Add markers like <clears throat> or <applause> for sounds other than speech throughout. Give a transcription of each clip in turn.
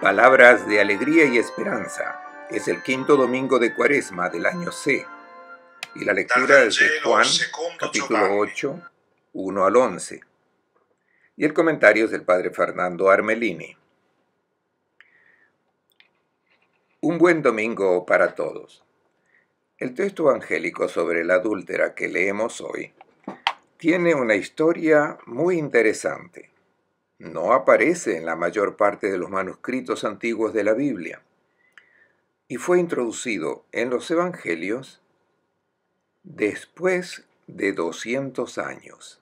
Palabras de Alegría y Esperanza. Es el quinto domingo de Cuaresma del año C. Y la lectura es de Juan, capítulo 8, 1 al 11. Y el comentario es del padre Fernando Armelini. Un buen domingo para todos. El texto evangélico sobre la adúltera que leemos hoy tiene una historia muy interesante no aparece en la mayor parte de los manuscritos antiguos de la Biblia y fue introducido en los Evangelios después de 200 años.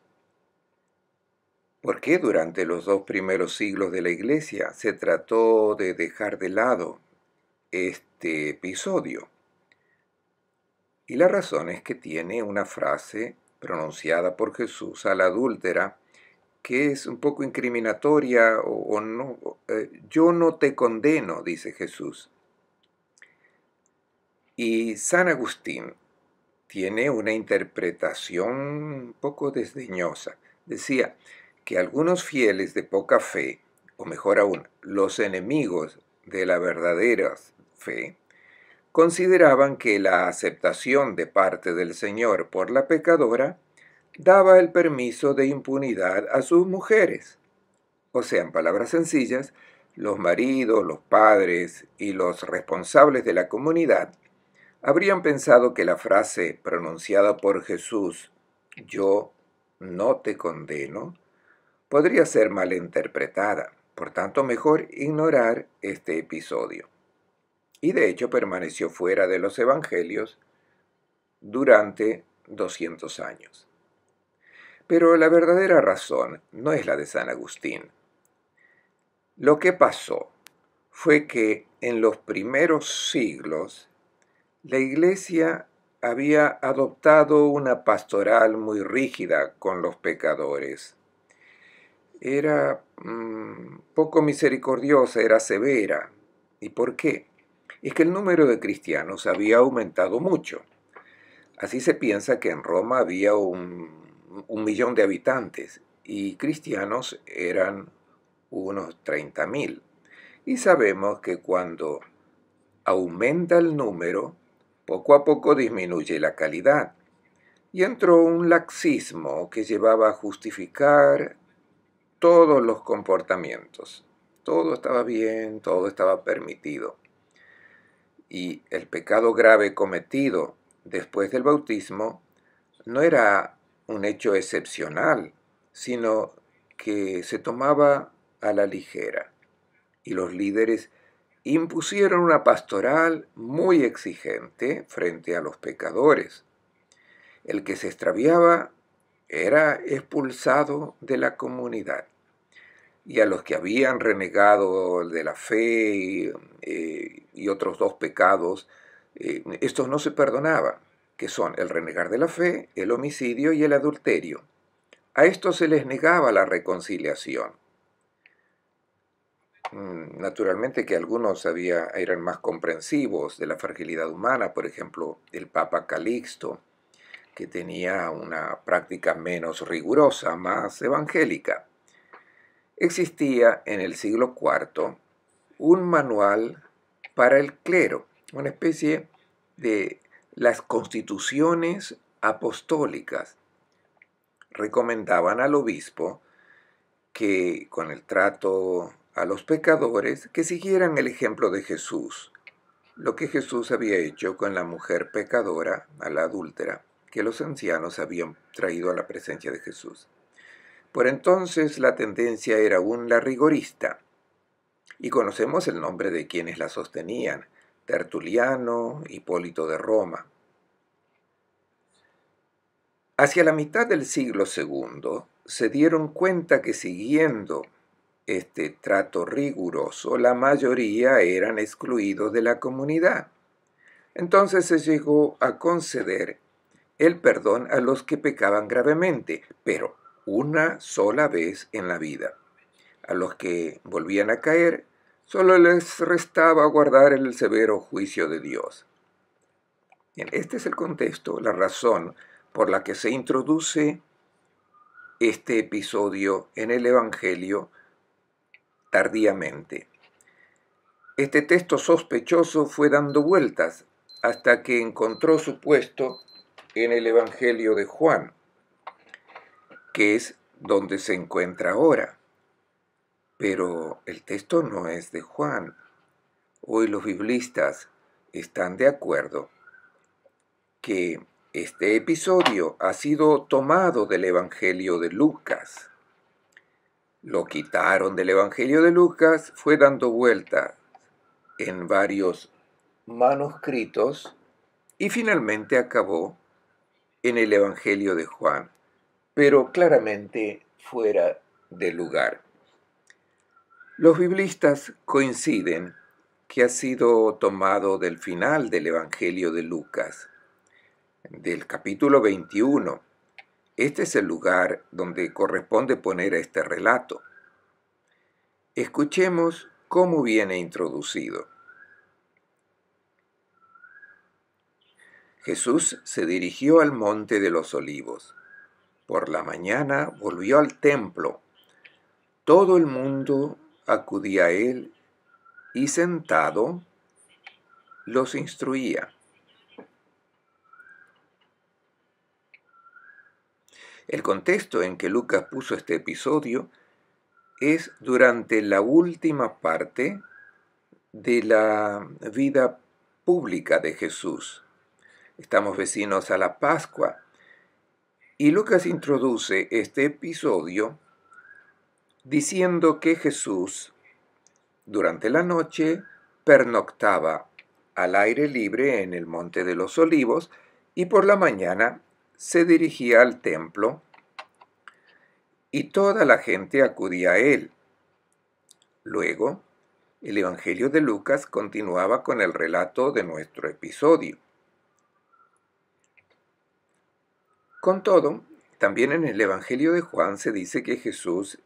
¿Por qué durante los dos primeros siglos de la Iglesia se trató de dejar de lado este episodio? Y la razón es que tiene una frase pronunciada por Jesús a la adúltera que es un poco incriminatoria o, no. Eh, yo no te condeno, dice Jesús. Y San Agustín tiene una interpretación un poco desdeñosa. Decía que algunos fieles de poca fe, o mejor aún, los enemigos de la verdadera fe, consideraban que la aceptación de parte del Señor por la pecadora daba el permiso de impunidad a sus mujeres. O sea, en palabras sencillas, los maridos, los padres y los responsables de la comunidad habrían pensado que la frase pronunciada por Jesús, yo no te condeno, podría ser malinterpretada, por tanto mejor ignorar este episodio. Y de hecho permaneció fuera de los evangelios durante 200 años. Pero la verdadera razón no es la de San Agustín. Lo que pasó fue que en los primeros siglos la Iglesia había adoptado una pastoral muy rígida con los pecadores. Era mm, poco misericordiosa, era severa. ¿Y por qué? Es que el número de cristianos había aumentado mucho. Así se piensa que en Roma había un un millón de habitantes y cristianos eran unos 30.000. Y sabemos que cuando aumenta el número, poco a poco disminuye la calidad. Y entró un laxismo que llevaba a justificar todos los comportamientos. Todo estaba bien, todo estaba permitido. Y el pecado grave cometido después del bautismo no era un hecho excepcional, sino que se tomaba a la ligera. Y los líderes impusieron una pastoral muy exigente frente a los pecadores. El que se extraviaba era expulsado de la comunidad. Y a los que habían renegado de la fe eh, y, otros dos pecados, eh, estos no se perdonaban que son el renegar de la fe, el homicidio y el adulterio. A estos se les negaba la reconciliación. Mm, naturalmente que algunos eran más comprensivos de la fragilidad humana, por ejemplo, el Papa Calixto, que tenía una práctica menos rigurosa, más evangélica. Existía en el siglo IV un manual para el clero, una especie de las constituciones apostólicas recomendaban al obispo que con el trato a los pecadores, que siguieran el ejemplo de Jesús, lo que Jesús había hecho con la mujer pecadora, a la adúltera, que los ancianos habían traído a la presencia de Jesús. Por entonces la tendencia era aún la rigorista, y conocemos el nombre de quienes la sostenían, Tertuliano, Hipólito de Roma. Hacia la mitad del siglo II se dieron cuenta que siguiendo este trato riguroso, la mayoría eran excluidos de la comunidad. Entonces se llegó a conceder el perdón a los que pecaban gravemente, pero una sola vez en la vida. A los que volvían a caer Solo les restaba guardar el severo juicio de Dios. este es el contexto, la razón por la que se introduce este episodio en el Evangelio tardíamente. Este texto sospechoso fue dando vueltas hasta que encontró su puesto en el Evangelio de Juan, que es donde se encuentra ahora. Pero el texto no es de Juan. Hoy los biblistas están de acuerdo que este episodio ha sido tomado del Evangelio de Lucas. Lo quitaron del Evangelio de Lucas, fue dando vuelta en varios manuscritos y finalmente acabó en el Evangelio de Juan, pero claramente fuera de lugar. Los biblistas coinciden que ha sido tomado del final del Evangelio de Lucas, del capítulo 21. Este es el lugar donde corresponde poner este relato. Escuchemos cómo viene introducido. Jesús se dirigió al monte de los olivos. Por la mañana volvió al templo. Todo el mundo acudía a él y sentado los instruía. El contexto en que Lucas puso este episodio es durante la última parte de la vida pública de Jesús. Estamos vecinos a la Pascua y Lucas introduce este episodio diciendo que Jesús durante la noche pernoctaba al aire libre en el Monte de los Olivos y por la mañana se dirigía al templo y toda la gente acudía a él. Luego, el Evangelio de Lucas continuaba con el relato de nuestro episodio. Con todo, también en el Evangelio de Juan se dice que Jesús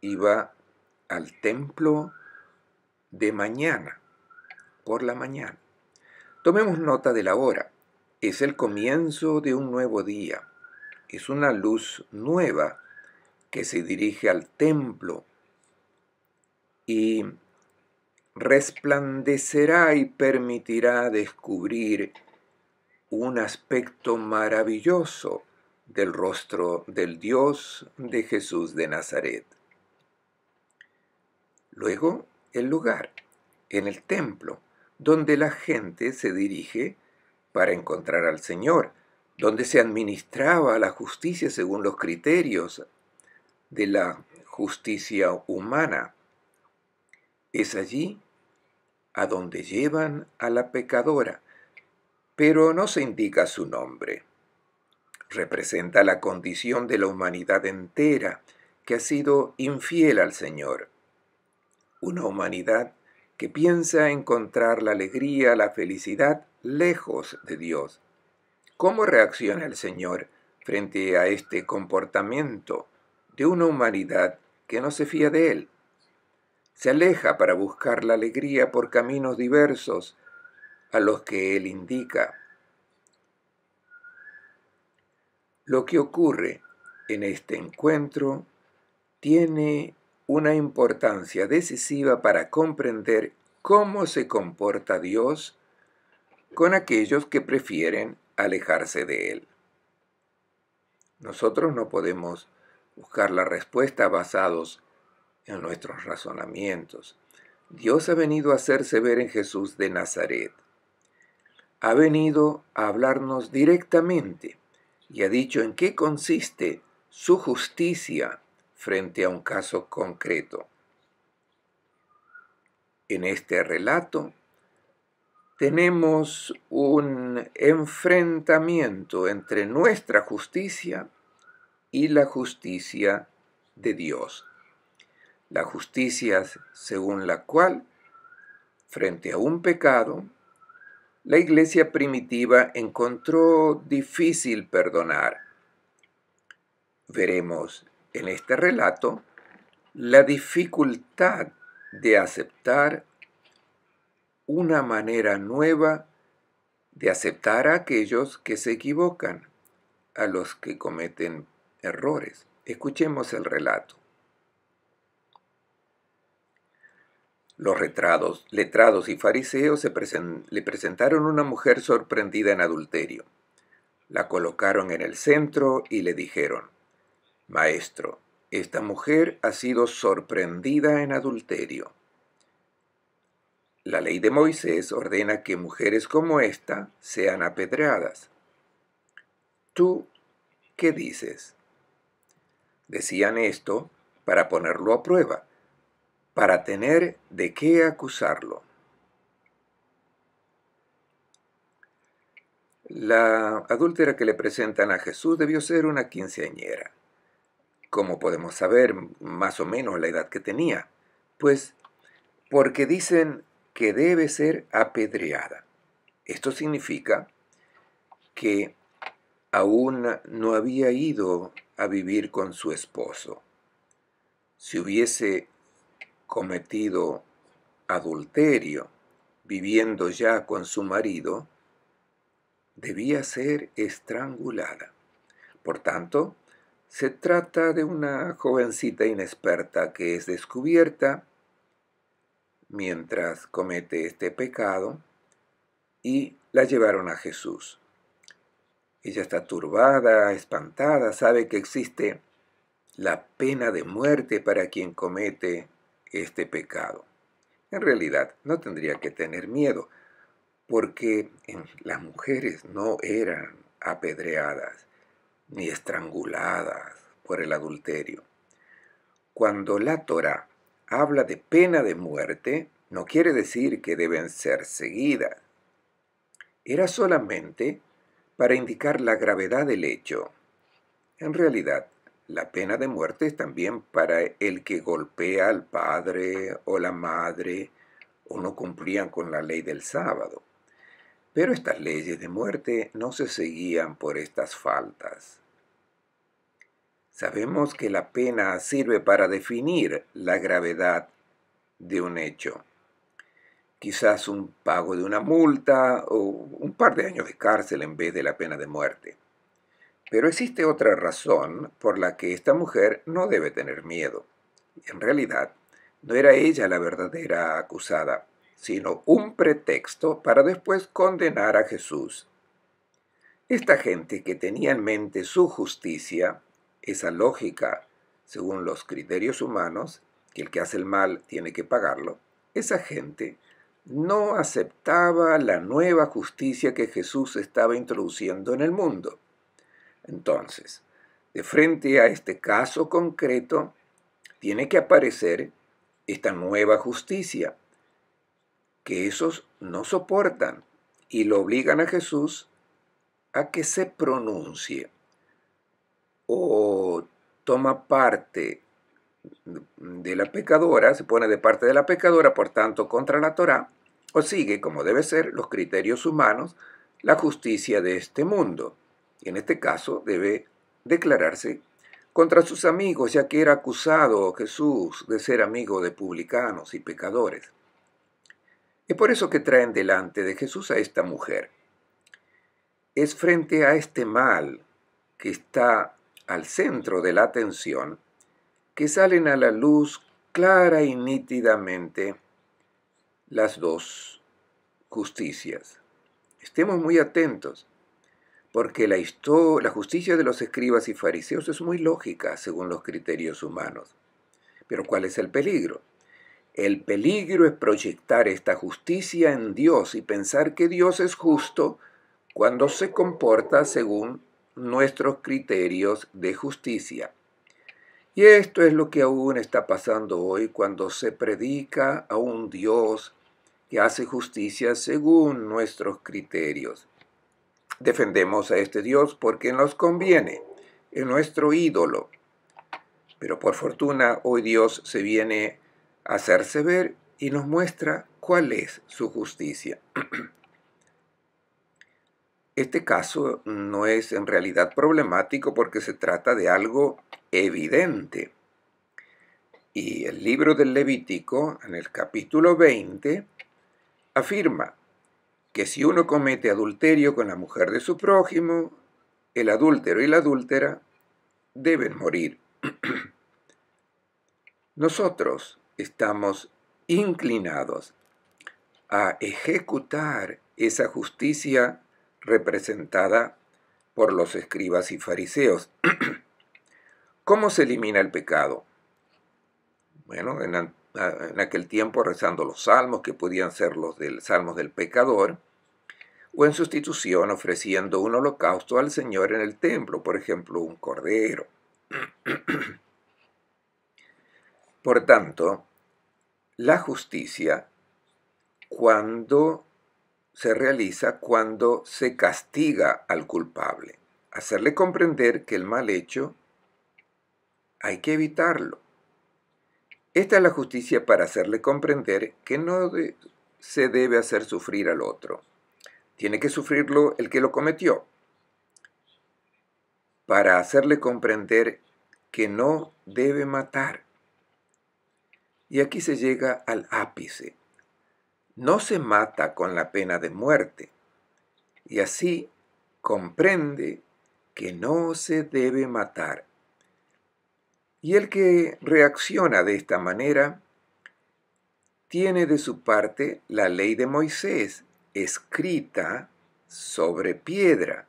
iba al templo de mañana, por la mañana. Tomemos nota de la hora. Es el comienzo de un nuevo día. Es una luz nueva que se dirige al templo y resplandecerá y permitirá descubrir un aspecto maravilloso del rostro del Dios de Jesús de Nazaret. Luego, el lugar, en el templo, donde la gente se dirige para encontrar al Señor, donde se administraba la justicia según los criterios de la justicia humana. Es allí a donde llevan a la pecadora, pero no se indica su nombre. Representa la condición de la humanidad entera que ha sido infiel al Señor una humanidad que piensa encontrar la alegría, la felicidad lejos de Dios. ¿Cómo reacciona el Señor frente a este comportamiento de una humanidad que no se fía de Él? Se aleja para buscar la alegría por caminos diversos a los que Él indica. Lo que ocurre en este encuentro tiene una importancia decisiva para comprender cómo se comporta Dios con aquellos que prefieren alejarse de Él. Nosotros no podemos buscar la respuesta basados en nuestros razonamientos. Dios ha venido a hacerse ver en Jesús de Nazaret. Ha venido a hablarnos directamente y ha dicho en qué consiste su justicia frente a un caso concreto. En este relato tenemos un enfrentamiento entre nuestra justicia y la justicia de Dios. La justicia según la cual, frente a un pecado, la iglesia primitiva encontró difícil perdonar. Veremos en este relato la dificultad de aceptar una manera nueva de aceptar a aquellos que se equivocan, a los que cometen errores. Escuchemos el relato. Los retrados, letrados y fariseos le presentaron una mujer sorprendida en adulterio. La colocaron en el centro y le dijeron, Maestro, esta mujer ha sido sorprendida en adulterio. La ley de Moisés ordena que mujeres como esta sean apedreadas. ¿Tú qué dices? Decían esto para ponerlo a prueba, para tener de qué acusarlo. La adúltera que le presentan a Jesús debió ser una quinceañera como podemos saber más o menos la edad que tenía? Pues porque dicen que debe ser apedreada. Esto significa que aún no había ido a vivir con su esposo. Si hubiese cometido adulterio viviendo ya con su marido, debía ser estrangulada. Por tanto, se trata de una jovencita inexperta que es descubierta mientras comete este pecado y la llevaron a Jesús. Ella está turbada, espantada, sabe que existe la pena de muerte para quien comete este pecado. En realidad no tendría que tener miedo, porque las mujeres no eran apedreadas ni estranguladas por el adulterio. Cuando la Torah habla de pena de muerte, no quiere decir que deben ser seguidas. Era solamente para indicar la gravedad del hecho. En realidad, la pena de muerte es también para el que golpea al padre o la madre o no cumplían con la ley del sábado. Pero estas leyes de muerte no se seguían por estas faltas. Sabemos que la pena sirve para definir la gravedad de un hecho. Quizás un pago de una multa o un par de años de cárcel en vez de la pena de muerte. Pero existe otra razón por la que esta mujer no debe tener miedo. En realidad, no era ella la verdadera acusada, sino un pretexto para después condenar a Jesús. Esta gente que tenía en mente su justicia, esa lógica, según los criterios humanos, que el que hace el mal tiene que pagarlo, esa gente no aceptaba la nueva justicia que Jesús estaba introduciendo en el mundo. Entonces, de frente a este caso concreto, tiene que aparecer esta nueva justicia, que esos no soportan y lo obligan a Jesús a que se pronuncie o toma parte de la pecadora, se pone de parte de la pecadora, por tanto, contra la Torá, o sigue, como debe ser, los criterios humanos, la justicia de este mundo. Y en este caso debe declararse contra sus amigos, ya que era acusado Jesús de ser amigo de publicanos y pecadores. Es por eso que traen delante de Jesús a esta mujer. Es frente a este mal que está al centro de la atención que salen a la luz clara y nítidamente las dos justicias. Estemos muy atentos, porque la, la justicia de los escribas y fariseos es muy lógica según los criterios humanos. Pero ¿cuál es el peligro? El peligro es proyectar esta justicia en Dios y pensar que Dios es justo cuando se comporta según nuestros criterios de justicia. Y esto es lo que aún está pasando hoy cuando se predica a un Dios que hace justicia según nuestros criterios. Defendemos a este Dios porque nos conviene, es nuestro ídolo. Pero por fortuna hoy Dios se viene hacerse ver y nos muestra cuál es su justicia. <clears throat> Este caso no es en realidad problemático porque se trata de algo evidente. Y el libro del Levítico, en el capítulo 20, afirma que si uno comete adulterio con la mujer de su prójimo, el adúltero y la adúltera deben morir. <clears throat> Nosotros estamos inclinados a ejecutar esa justicia representada por los escribas y fariseos. <clears throat> ¿Cómo se elimina el pecado? Bueno, en, aquel tiempo rezando los salmos, que podían ser los del, salmos del pecador, o en sustitución ofreciendo un holocausto al Señor en el templo, por ejemplo, un cordero. <clears throat> por tanto, la justicia cuando se realiza cuando se castiga al culpable. Hacerle comprender que el mal hecho hay que evitarlo. Esta es la justicia para hacerle comprender que no se debe hacer sufrir al otro. Tiene que sufrirlo el que lo cometió. Para hacerle comprender que no debe matar. Y aquí se llega al ápice. No se mata con la pena de muerte. Y así comprende que no se debe matar. Y el que reacciona de esta manera tiene de su parte la ley de Moisés escrita sobre piedra.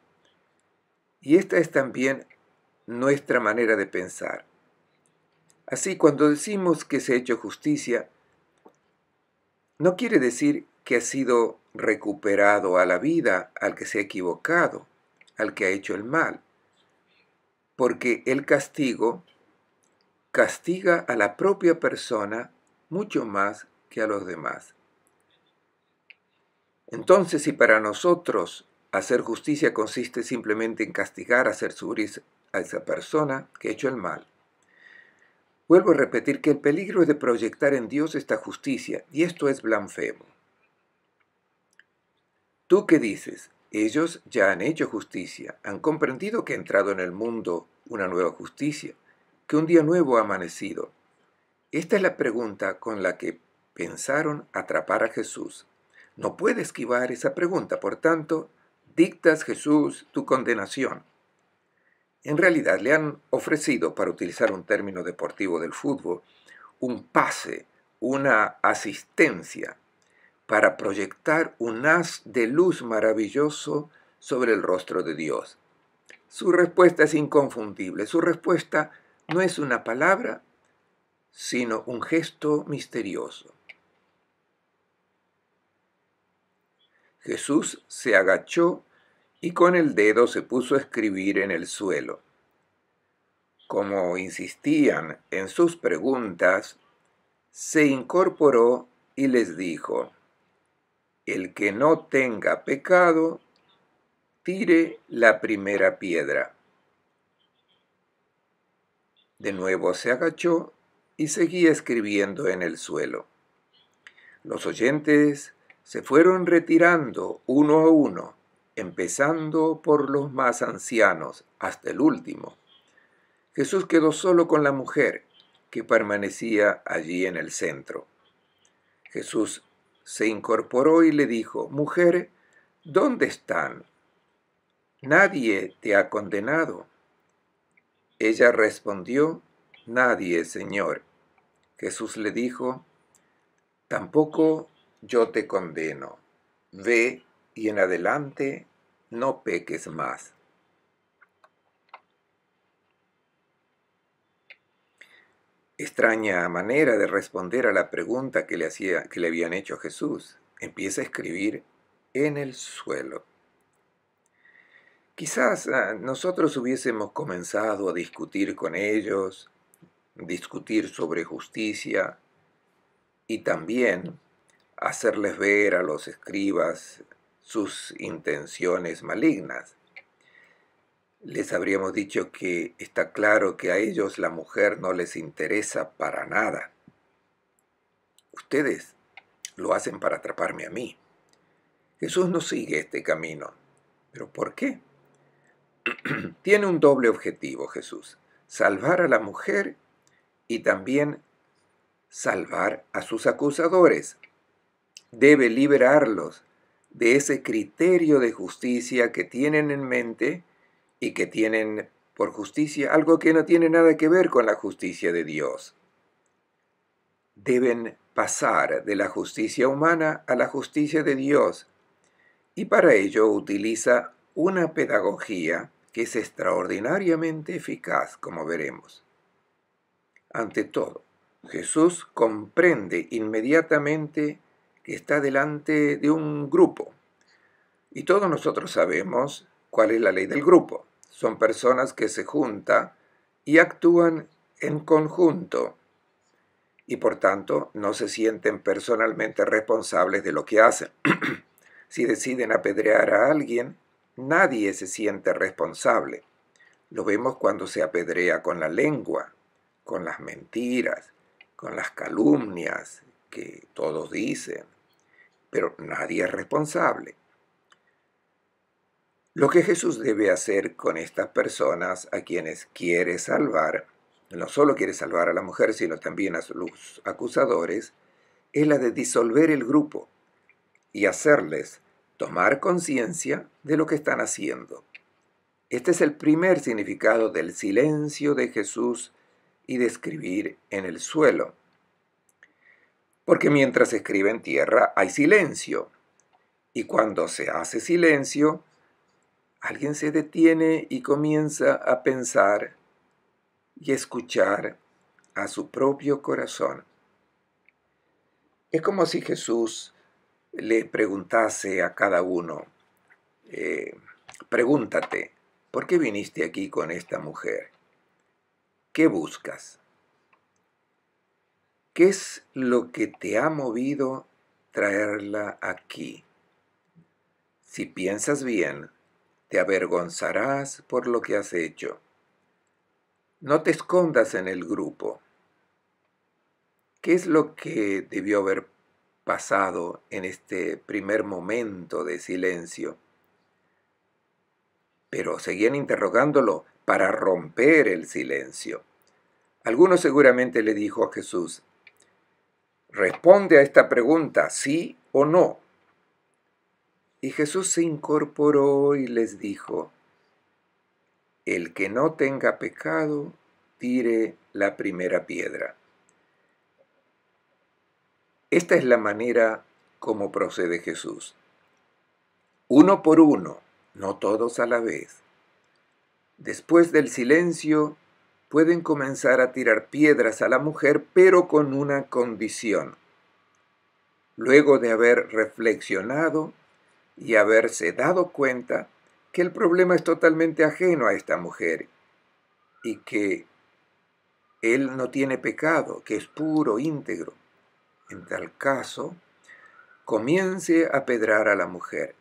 Y esta es también nuestra manera de pensar. Así, cuando decimos que se ha hecho justicia, no quiere decir que ha sido recuperado a la vida al que se ha equivocado, al que ha hecho el mal, porque el castigo castiga a la propia persona mucho más que a los demás. Entonces, si para nosotros hacer justicia consiste simplemente en castigar, hacer sufrir a esa persona que ha hecho el mal, Vuelvo a repetir que el peligro es de proyectar en Dios esta justicia, y esto es blanfemo. Tú qué dices, ellos ya han hecho justicia, han comprendido que ha entrado en el mundo una nueva justicia, que un día nuevo ha amanecido. Esta es la pregunta con la que pensaron atrapar a Jesús. No puede esquivar esa pregunta, por tanto, dictas Jesús tu condenación. En realidad le han ofrecido, para utilizar un término deportivo del fútbol, un pase, una asistencia para proyectar un haz de luz maravilloso sobre el rostro de Dios. Su respuesta es inconfundible. Su respuesta no es una palabra, sino un gesto misterioso. Jesús se agachó y con el dedo se puso a escribir en el suelo. Como insistían en sus preguntas, se incorporó y les dijo, El que no tenga pecado, tire la primera piedra. De nuevo se agachó y seguía escribiendo en el suelo. Los oyentes se fueron retirando uno a uno empezando por los más ancianos hasta el último. Jesús quedó solo con la mujer, que permanecía allí en el centro. Jesús se incorporó y le dijo, Mujer, ¿dónde están? Nadie te ha condenado. Ella respondió, Nadie, Señor. Jesús le dijo, Tampoco yo te condeno. Ve y en adelante no peques más. Extraña manera de responder a la pregunta que le, hacía, que le habían hecho a Jesús. Empieza a escribir en el suelo. Quizás ah, nosotros hubiésemos comenzado a discutir con ellos, discutir sobre justicia y también hacerles ver a los escribas sus intenciones malignas. Les habríamos dicho que está claro que a ellos la mujer no les interesa para nada. Ustedes lo hacen para atraparme a mí. Jesús no sigue este camino. ¿Pero por qué? <clears throat> Tiene un doble objetivo Jesús, salvar a la mujer y también salvar a sus acusadores. Debe liberarlos de ese criterio de justicia que tienen en mente y que tienen por justicia algo que no tiene nada que ver con la justicia de Dios. Deben pasar de la justicia humana a la justicia de Dios y para ello utiliza una pedagogía que es extraordinariamente eficaz, como veremos. Ante todo, Jesús comprende inmediatamente está delante de un grupo. Y todos nosotros sabemos cuál es la ley del grupo. Son personas que se juntan y actúan en conjunto y por tanto no se sienten personalmente responsables de lo que hacen. <clears throat> si deciden apedrear a alguien, nadie se siente responsable. Lo vemos cuando se apedrea con la lengua, con las mentiras, con las calumnias que todos dicen, pero nadie es responsable. Lo que Jesús debe hacer con estas personas a quienes quiere salvar, no solo quiere salvar a la mujer, sino también a sus acusadores, es la de disolver el grupo y hacerles tomar conciencia de lo que están haciendo. Este es el primer significado del silencio de Jesús y de escribir en el suelo porque mientras se escribe en tierra hay silencio. Y cuando se hace silencio, alguien se detiene y comienza a pensar y escuchar a su propio corazón. Es como si Jesús le preguntase a cada uno, eh, pregúntate, ¿por qué viniste aquí con esta mujer? ¿Qué buscas? ¿Qué es lo que te ha movido traerla aquí? Si piensas bien, te avergonzarás por lo que has hecho. No te escondas en el grupo. ¿Qué es lo que debió haber pasado en este primer momento de silencio? Pero seguían interrogándolo para romper el silencio. Alguno seguramente le dijo a Jesús, Responde a esta pregunta, sí o no. Y Jesús se incorporó y les dijo, el que no tenga pecado, tire la primera piedra. Esta es la manera como procede Jesús. Uno por uno, no todos a la vez. Después del silencio, pueden comenzar a tirar piedras a la mujer, pero con una condición. Luego de haber reflexionado y haberse dado cuenta que el problema es totalmente ajeno a esta mujer y que él no tiene pecado, que es puro, íntegro. En tal caso, comience a pedrar a la mujer.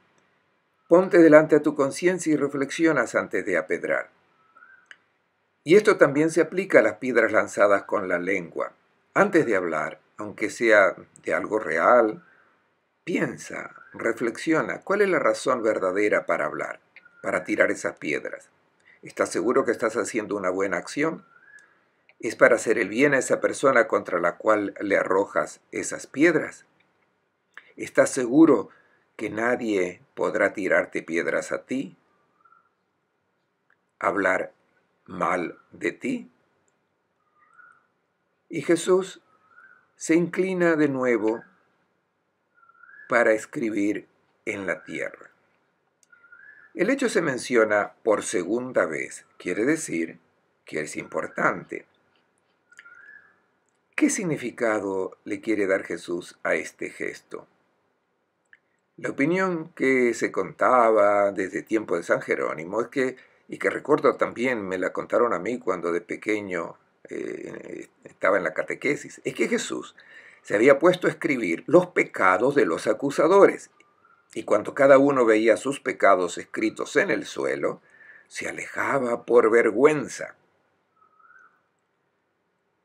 Ponte delante a tu conciencia y reflexionas antes de apedrar. Y esto también se aplica a las piedras lanzadas con la lengua. Antes de hablar, aunque sea de algo real, piensa, reflexiona, ¿cuál es la razón verdadera para hablar, para tirar esas piedras? ¿Estás seguro que estás haciendo una buena acción? ¿Es para hacer el bien a esa persona contra la cual le arrojas esas piedras? ¿Estás seguro que nadie podrá tirarte piedras a ti? Hablar mal de ti. Y Jesús se inclina de nuevo para escribir en la tierra. El hecho se menciona por segunda vez, quiere decir que es importante. ¿Qué significado le quiere dar Jesús a este gesto? La opinión que se contaba desde tiempo de San Jerónimo es que y que recuerdo también me la contaron a mí cuando de pequeño eh, estaba en la catequesis, es que Jesús se había puesto a escribir los pecados de los acusadores y cuando cada uno veía sus pecados escritos en el suelo, se alejaba por vergüenza.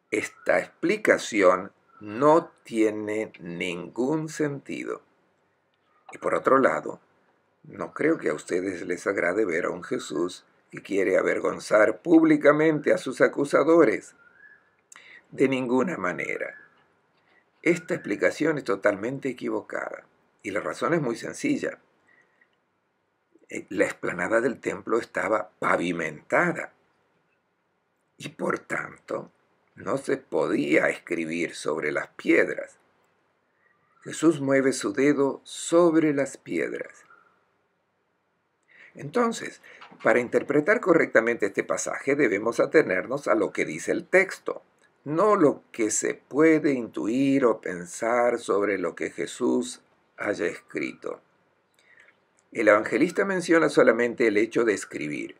Esta explicación no tiene ningún sentido. Y por otro lado, no creo que a ustedes les agrade ver a un Jesús y quiere avergonzar públicamente a sus acusadores? De ninguna manera. Esta explicación es totalmente equivocada y la razón es muy sencilla. Eh, la explanada del templo estaba pavimentada y por tanto no se podía escribir sobre las piedras. Jesús mueve su dedo sobre las piedras entonces, para interpretar correctamente este pasaje debemos atenernos a lo que dice el texto, no lo que se puede intuir o pensar sobre lo que Jesús haya escrito. El evangelista menciona solamente el hecho de escribir.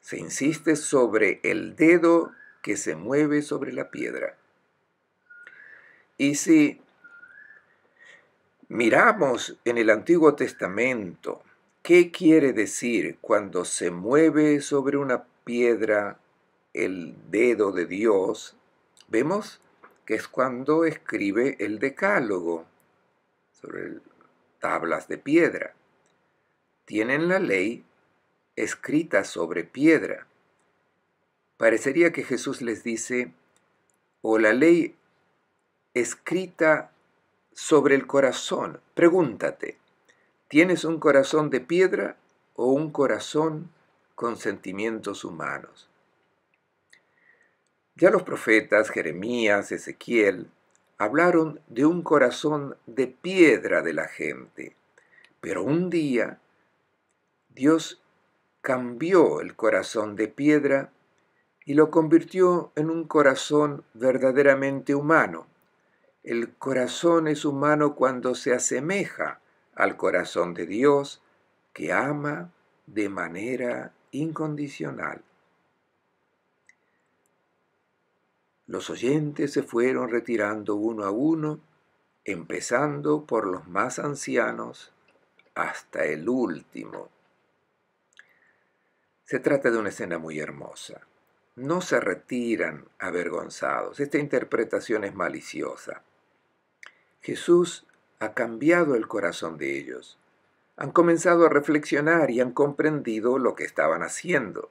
Se insiste sobre el dedo que se mueve sobre la piedra. Y si miramos en el Antiguo Testamento ¿Qué quiere decir cuando se mueve sobre una piedra el dedo de Dios? Vemos que es cuando escribe el decálogo sobre tablas de piedra. Tienen la ley escrita sobre piedra. Parecería que Jesús les dice, o la ley escrita sobre el corazón. Pregúntate, ¿Tienes un corazón de piedra o un corazón con sentimientos humanos? Ya los profetas Jeremías, Ezequiel, hablaron de un corazón de piedra de la gente, pero un día Dios cambió el corazón de piedra y lo convirtió en un corazón verdaderamente humano. El corazón es humano cuando se asemeja al corazón de Dios que ama de manera incondicional. Los oyentes se fueron retirando uno a uno, empezando por los más ancianos hasta el último. Se trata de una escena muy hermosa. No se retiran avergonzados. Esta interpretación es maliciosa. Jesús ha cambiado el corazón de ellos. Han comenzado a reflexionar y han comprendido lo que estaban haciendo,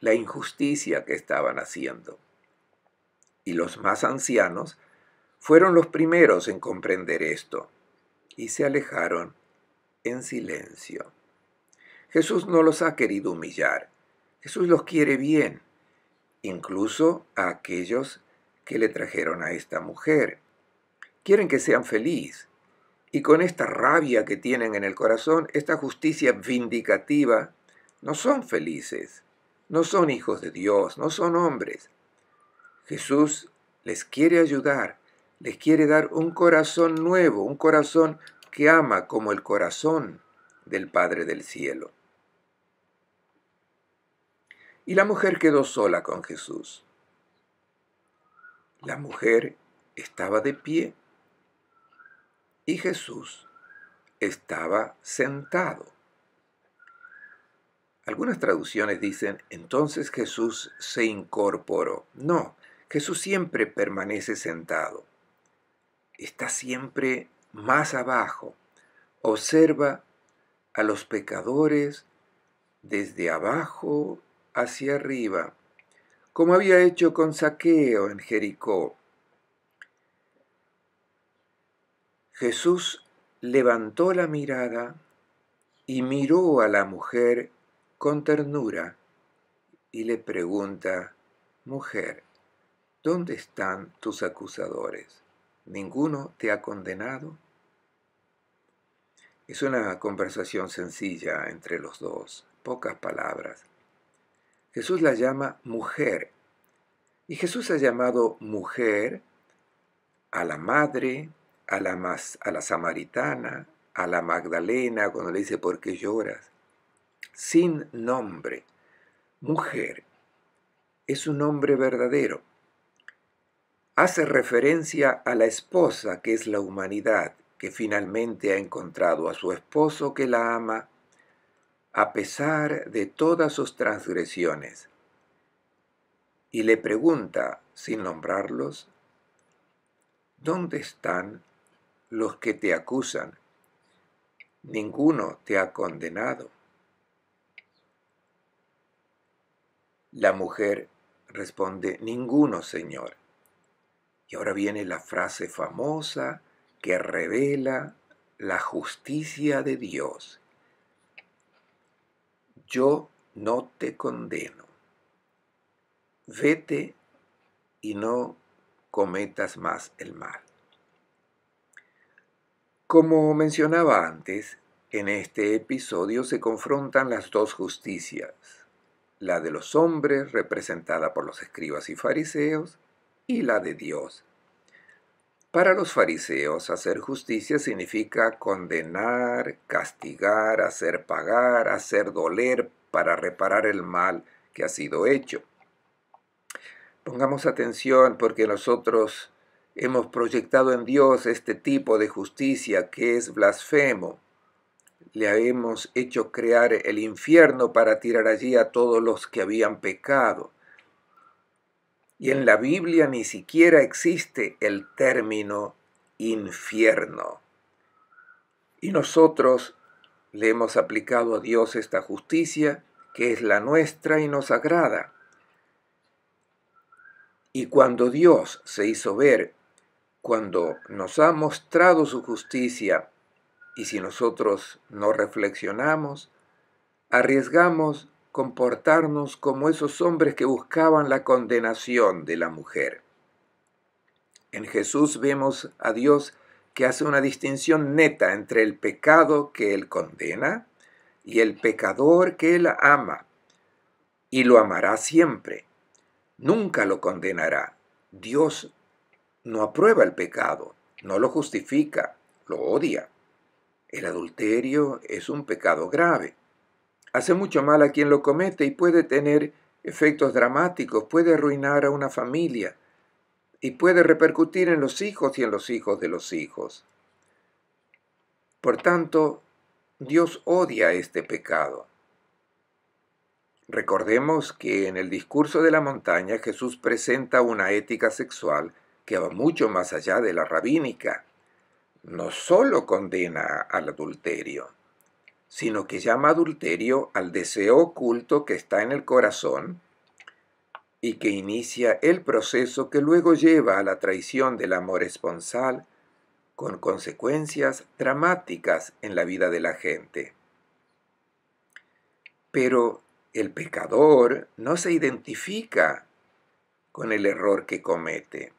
la injusticia que estaban haciendo. Y los más ancianos fueron los primeros en comprender esto y se alejaron en silencio. Jesús no los ha querido humillar. Jesús los quiere bien, incluso a aquellos que le trajeron a esta mujer quieren que sean feliz. Y con esta rabia que tienen en el corazón, esta justicia vindicativa, no son felices, no son hijos de Dios, no son hombres. Jesús les quiere ayudar, les quiere dar un corazón nuevo, un corazón que ama como el corazón del Padre del Cielo. Y la mujer quedó sola con Jesús. La mujer estaba de pie y Jesús estaba sentado. Algunas traducciones dicen, entonces Jesús se incorporó. No, Jesús siempre permanece sentado. Está siempre más abajo. Observa a los pecadores desde abajo hacia arriba, como había hecho con Saqueo en Jericó. Jesús levantó la mirada y miró a la mujer con ternura y le pregunta, Mujer, ¿dónde están tus acusadores? ¿Ninguno te ha condenado? Es una conversación sencilla entre los dos, pocas palabras. Jesús la llama mujer. Y Jesús ha llamado mujer a la madre, a la, a la samaritana, a la Magdalena, cuando le dice, ¿por qué lloras? Sin nombre, mujer, es un nombre verdadero. Hace referencia a la esposa, que es la humanidad, que finalmente ha encontrado a su esposo que la ama, a pesar de todas sus transgresiones. Y le pregunta, sin nombrarlos, ¿dónde están los que te acusan. Ninguno te ha condenado. La mujer responde, ninguno, Señor. Y ahora viene la frase famosa que revela la justicia de Dios. Yo no te condeno. Vete y no cometas más el mal. Como mencionaba antes, en este episodio se confrontan las dos justicias, la de los hombres representada por los escribas y fariseos y la de Dios. Para los fariseos, hacer justicia significa condenar, castigar, hacer pagar, hacer doler para reparar el mal que ha sido hecho. Pongamos atención porque nosotros hemos proyectado en Dios este tipo de justicia que es blasfemo. Le hemos hecho crear el infierno para tirar allí a todos los que habían pecado. Y en la Biblia ni siquiera existe el término infierno. Y nosotros le hemos aplicado a Dios esta justicia que es la nuestra y nos agrada. Y cuando Dios se hizo ver cuando nos ha mostrado su justicia y si nosotros no reflexionamos, arriesgamos comportarnos como esos hombres que buscaban la condenación de la mujer. En Jesús vemos a Dios que hace una distinción neta entre el pecado que Él condena y el pecador que Él ama, y lo amará siempre. Nunca lo condenará. Dios no aprueba el pecado, no lo justifica, lo odia. El adulterio es un pecado grave. Hace mucho mal a quien lo comete y puede tener efectos dramáticos, puede arruinar a una familia y puede repercutir en los hijos y en los hijos de los hijos. Por tanto, Dios odia este pecado. Recordemos que en el discurso de la montaña Jesús presenta una ética sexual que va mucho más allá de la rabínica, no sólo condena al adulterio, sino que llama adulterio al deseo oculto que está en el corazón y que inicia el proceso que luego lleva a la traición del amor esponsal con consecuencias dramáticas en la vida de la gente. Pero el pecador no se identifica con el error que comete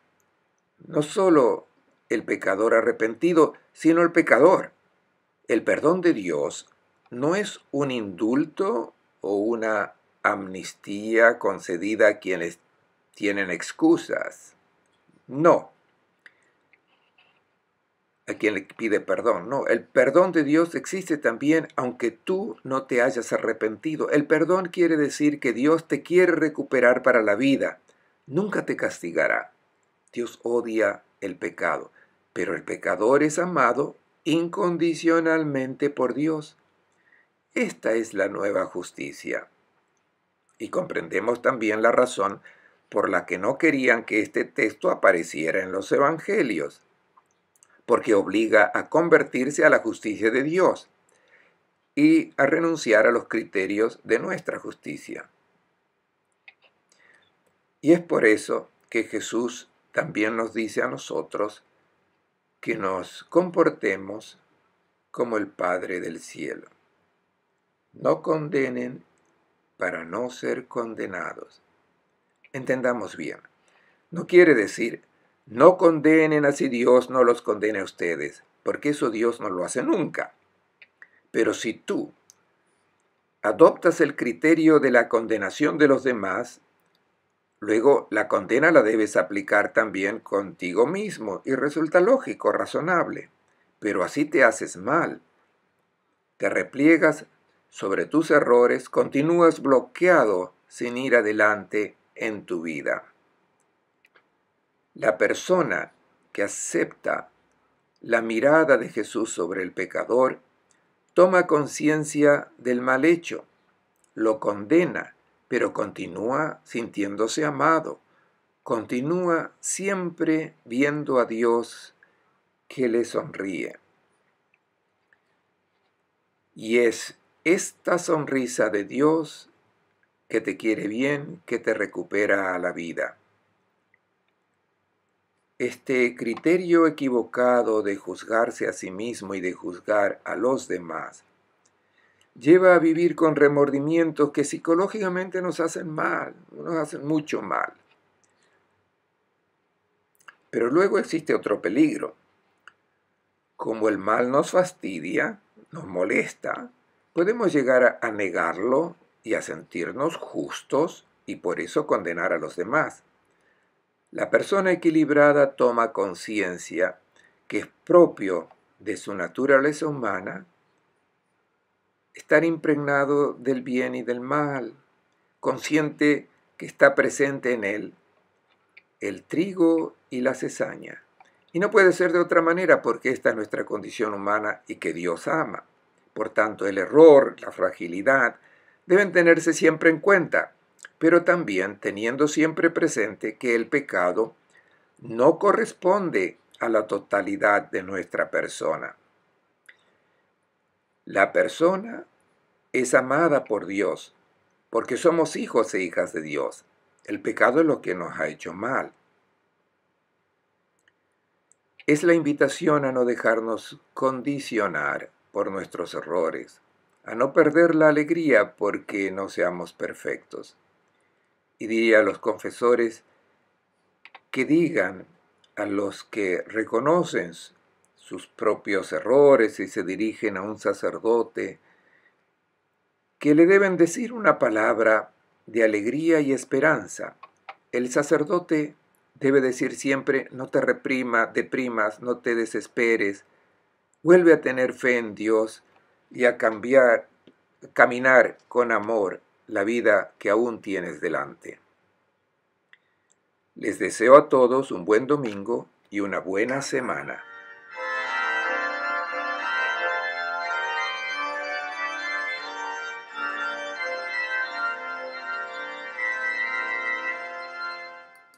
no solo el pecador arrepentido, sino el pecador. El perdón de Dios no es un indulto o una amnistía concedida a quienes tienen excusas. No. A quien le pide perdón. No, el perdón de Dios existe también aunque tú no te hayas arrepentido. El perdón quiere decir que Dios te quiere recuperar para la vida. Nunca te castigará. Dios odia el pecado, pero el pecador es amado incondicionalmente por Dios. Esta es la nueva justicia. Y comprendemos también la razón por la que no querían que este texto apareciera en los Evangelios, porque obliga a convertirse a la justicia de Dios y a renunciar a los criterios de nuestra justicia. Y es por eso que Jesús también nos dice a nosotros que nos comportemos como el Padre del Cielo. No condenen para no ser condenados. Entendamos bien, no quiere decir no condenen así Dios no los condene a ustedes, porque eso Dios no lo hace nunca. Pero si tú adoptas el criterio de la condenación de los demás, Luego, la condena la debes aplicar también contigo mismo y resulta lógico, razonable, pero así te haces mal. Te repliegas sobre tus errores, continúas bloqueado sin ir adelante en tu vida. La persona que acepta la mirada de Jesús sobre el pecador toma conciencia del mal hecho, lo condena pero continúa sintiéndose amado, continúa siempre viendo a Dios que le sonríe. Y es esta sonrisa de Dios que te quiere bien, que te recupera a la vida. Este criterio equivocado de juzgarse a sí mismo y de juzgar a los demás lleva a vivir con remordimientos que psicológicamente nos hacen mal, nos hacen mucho mal. Pero luego existe otro peligro. Como el mal nos fastidia, nos molesta, podemos llegar a negarlo y a sentirnos justos y por eso condenar a los demás. La persona equilibrada toma conciencia que es propio de su naturaleza humana estar impregnado del bien y del mal, consciente que está presente en él el trigo y la cezaña. Y no puede ser de otra manera porque esta es nuestra condición humana y que Dios ama. Por tanto, el error, la fragilidad, deben tenerse siempre en cuenta, pero también teniendo siempre presente que el pecado no corresponde a la totalidad de nuestra persona. La persona es amada por Dios, porque somos hijos e hijas de Dios. El pecado es lo que nos ha hecho mal. Es la invitación a no dejarnos condicionar por nuestros errores, a no perder la alegría porque no seamos perfectos. Y diría a los confesores que digan a los que reconocen sus propios errores y se dirigen a un sacerdote, que le deben decir una palabra de alegría y esperanza. El sacerdote debe decir siempre, no te reprima, deprimas, no te desesperes, vuelve a tener fe en Dios y a cambiar, caminar con amor la vida que aún tienes delante. Les deseo a todos un buen domingo y una buena semana.